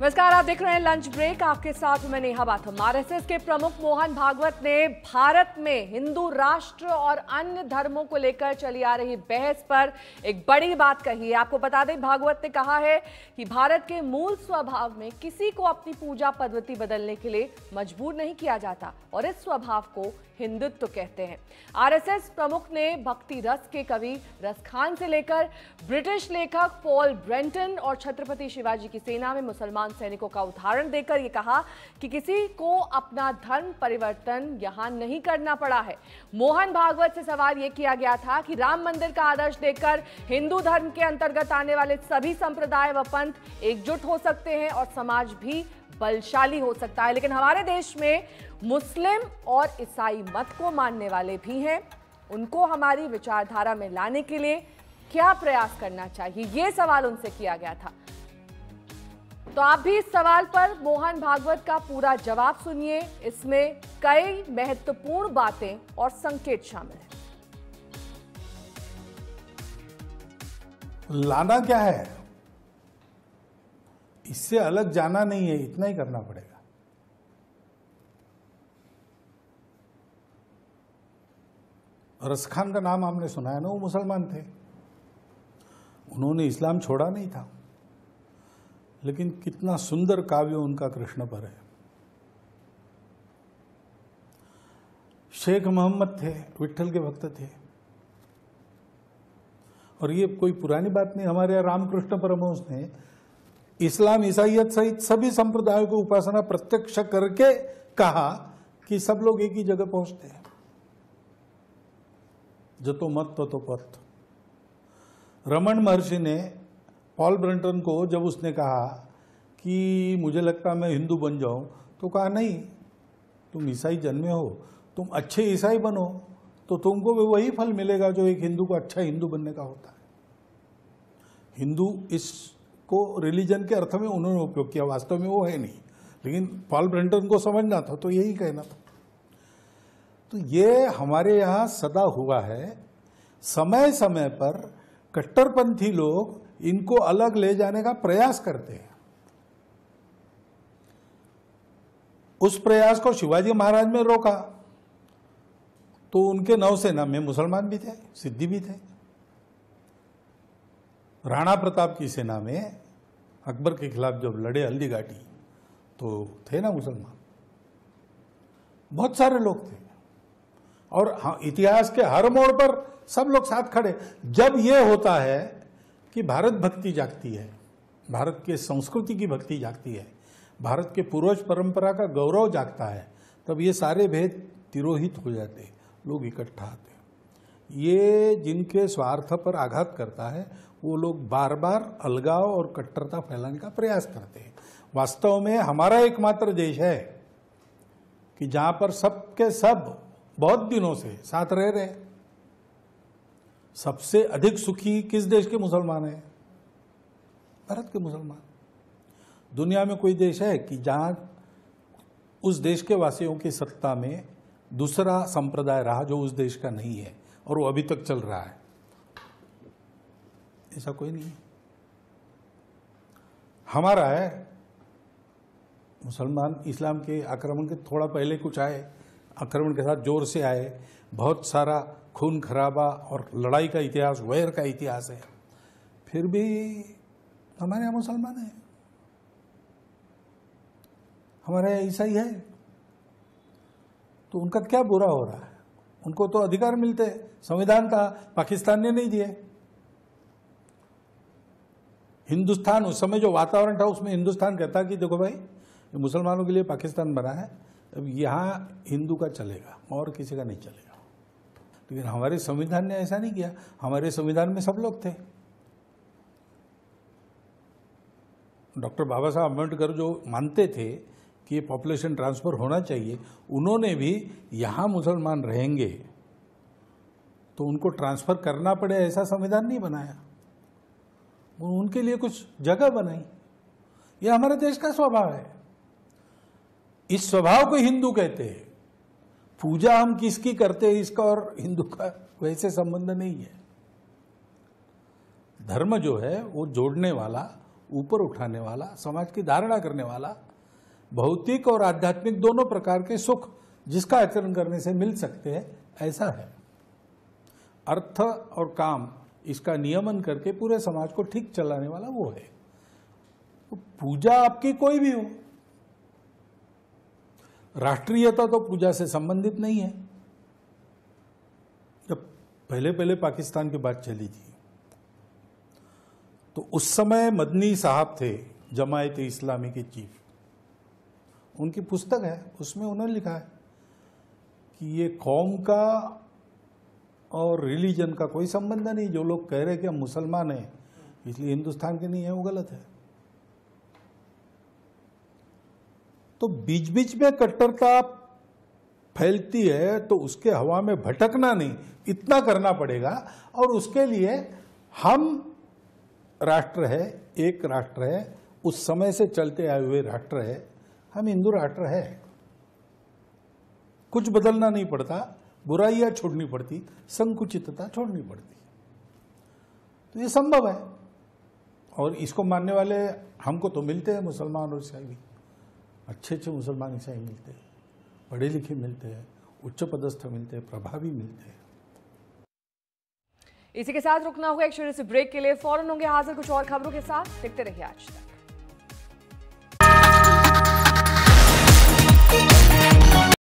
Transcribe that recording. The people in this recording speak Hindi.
नमस्कार आप देख रहे हैं लंच ब्रेक आपके साथ मैं नेहा एस आरएसएस के प्रमुख मोहन भागवत ने भारत में हिंदू राष्ट्र और अन्य धर्मों को लेकर चली आ रही बहस पर एक बड़ी बात कही है आपको बता दें भागवत ने कहा है कि भारत के मूल स्वभाव में किसी को अपनी पूजा पद्धति बदलने के लिए मजबूर नहीं किया जाता और इस स्वभाव को हिंदुत्व कहते हैं आरएसएस प्रमुख ने भक्ति रस के कवि रस खान से लेकर ब्रिटिश लेखक पॉल ब्रेंटन और छत्रपति शिवाजी की सेना में मुसलमान महान सैनिकों का उदाहरण देकर ये कहा कि किसी को अपना धर्म परिवर्तन यहां नहीं करना पड़ा है मोहन भागवत से सवाल यह किया गया था कि राम मंदिर का आदर्श देकर हिंदू धर्म के अंतर्गत आने वाले सभी संप्रदाय व पंथ एकजुट हो सकते हैं और समाज भी बलशाली हो सकता है लेकिन हमारे देश में मुस्लिम और ईसाई मत को मानने वाले भी हैं उनको हमारी विचारधारा में लाने के लिए क्या प्रयास करना चाहिए ये सवाल उनसे किया गया था तो आप भी इस सवाल पर मोहन भागवत का पूरा जवाब सुनिए इसमें कई महत्वपूर्ण बातें और संकेत शामिल हैं लाना क्या है इससे अलग जाना नहीं है इतना ही करना पड़ेगा रस खान का नाम हमने सुना है ना वो मुसलमान थे उन्होंने इस्लाम छोड़ा नहीं था लेकिन कितना सुंदर काव्य उनका कृष्ण पर है शेख मोहम्मद थे विठल के भक्त थे और ये कोई पुरानी बात नहीं हमारे यहाँ रामकृष्ण परमहंस ने इस्लाम ईसाइत सहित सभी संप्रदायों को उपासना प्रत्यक्ष करके कहा कि सब लोग एक ही जगह पहुंचते हैं जतो मत तो, तो पथ रमन महर्षि ने पॉल ब्रंटन को जब उसने कहा कि मुझे लगता मैं हिंदू बन जाऊं तो कहा नहीं तुम ईसाई जन्मे हो तुम अच्छे ईसाई बनो तो तुमको भी वही फल मिलेगा जो एक हिंदू को अच्छा हिंदू बनने का होता है हिंदू इसको रिलीजन के अर्थ में उन्होंने उपयोग किया वास्तव में वो है नहीं लेकिन पॉल ब्रंटन को समझना था तो यही कहना था तो ये हमारे यहाँ सदा हुआ है समय समय पर कट्टरपंथी लोग इनको अलग ले जाने का प्रयास करते हैं उस प्रयास को शिवाजी महाराज ने रोका तो उनके नौसेना में मुसलमान भी थे सिद्धि भी थे राणा प्रताप की सेना में अकबर के खिलाफ जब लड़े हल्दी घाटी तो थे ना मुसलमान बहुत सारे लोग थे और हाँ, इतिहास के हर मोड़ पर सब लोग साथ खड़े जब ये होता है कि भारत भक्ति जागती है भारत के संस्कृति की भक्ति जागती है भारत के पूर्वज परंपरा का गौरव जागता है तब ये सारे भेद तिरोहित हो जाते लोग इकट्ठा आते ये जिनके स्वार्थ पर आघात करता है वो लोग बार बार अलगाव और कट्टरता फैलाने का प्रयास करते हैं वास्तव में हमारा एकमात्र देश है कि जहाँ पर सबके सब बहुत दिनों से साथ रह रहे हैं सबसे अधिक सुखी किस देश के मुसलमान हैं भारत के मुसलमान दुनिया में कोई देश है कि जहां उस देश के वासियों की सत्ता में दूसरा संप्रदाय रहा जो उस देश का नहीं है और वो अभी तक चल रहा है ऐसा कोई नहीं हमारा है मुसलमान इस्लाम के आक्रमण के थोड़ा पहले कुछ आए आक्रमण के साथ जोर से आए बहुत सारा खून खराबा और लड़ाई का इतिहास वैर का इतिहास है फिर भी हमारे यहाँ मुसलमान हैं हमारे यहाँ ईसाई है तो उनका क्या बुरा हो रहा है उनको तो अधिकार मिलते संविधान का पाकिस्तान ने नहीं दिए हिंदुस्तान उस समय जो वातावरण था उसमें हिंदुस्तान कहता कि देखो भाई मुसलमानों के लिए पाकिस्तान बना है अब यहाँ हिंदू का चलेगा और किसी का नहीं चलेगा लेकिन हमारे संविधान ने ऐसा नहीं किया हमारे संविधान में सब लोग थे डॉक्टर बाबा साहब अम्बेडकर जो मानते थे कि ये पॉपुलेशन ट्रांसफ़र होना चाहिए उन्होंने भी यहाँ मुसलमान रहेंगे तो उनको ट्रांसफ़र करना पड़े ऐसा संविधान नहीं बनाया वो उनके लिए कुछ जगह बनाई ये हमारे देश का स्वभाव है इस स्वभाव को हिंदू कहते हैं पूजा हम किसकी करते हैं इसका और हिंदू का वैसे संबंध नहीं है धर्म जो है वो जोड़ने वाला ऊपर उठाने वाला समाज की धारणा करने वाला भौतिक और आध्यात्मिक दोनों प्रकार के सुख जिसका आचरण करने से मिल सकते हैं ऐसा है अर्थ और काम इसका नियमन करके पूरे समाज को ठीक चलाने वाला वो है तो पूजा आपकी कोई भी हो राष्ट्रीयता तो पूजा से संबंधित नहीं है जब पहले पहले पाकिस्तान की बात चली थी तो उस समय मदनी साहब थे जमायत इस्लामी के चीफ उनकी पुस्तक है उसमें उन्होंने लिखा है कि ये कौम का और रिलीजन का कोई संबंध नहीं जो लोग कह रहे हैं कि हम मुसलमान हैं इसलिए हिंदुस्तान के नहीं है वो गलत है तो बीच बीच में कट्टरता फैलती है तो उसके हवा में भटकना नहीं इतना करना पड़ेगा और उसके लिए हम राष्ट्र है एक राष्ट्र है उस समय से चलते आए हुए राष्ट्र है हम हिंदू राष्ट्र है कुछ बदलना नहीं पड़ता बुराइयां छोड़नी पड़ती संकुचितता छोड़नी पड़ती तो ये संभव है और इसको मानने वाले हमको तो मिलते हैं मुसलमान और ईसाई भी अच्छे अच्छे मुसलमान ईसाई मिलते हैं पढ़े लिखे मिलते हैं उच्च पदस्थ मिलते हैं प्रभावी मिलते हैं इसी के साथ रुकना होगा एक छोटे से ब्रेक के लिए फौरन होंगे हाजिर कुछ और खबरों के साथ देखते रहिए आज तक